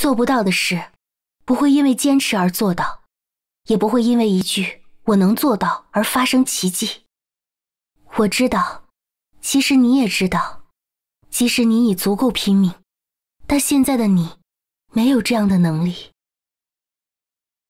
做不到的事，不会因为坚持而做到，也不会因为一句“我能做到”而发生奇迹。我知道，其实你也知道，即使你已足够拼命，但现在的你，没有这样的能力。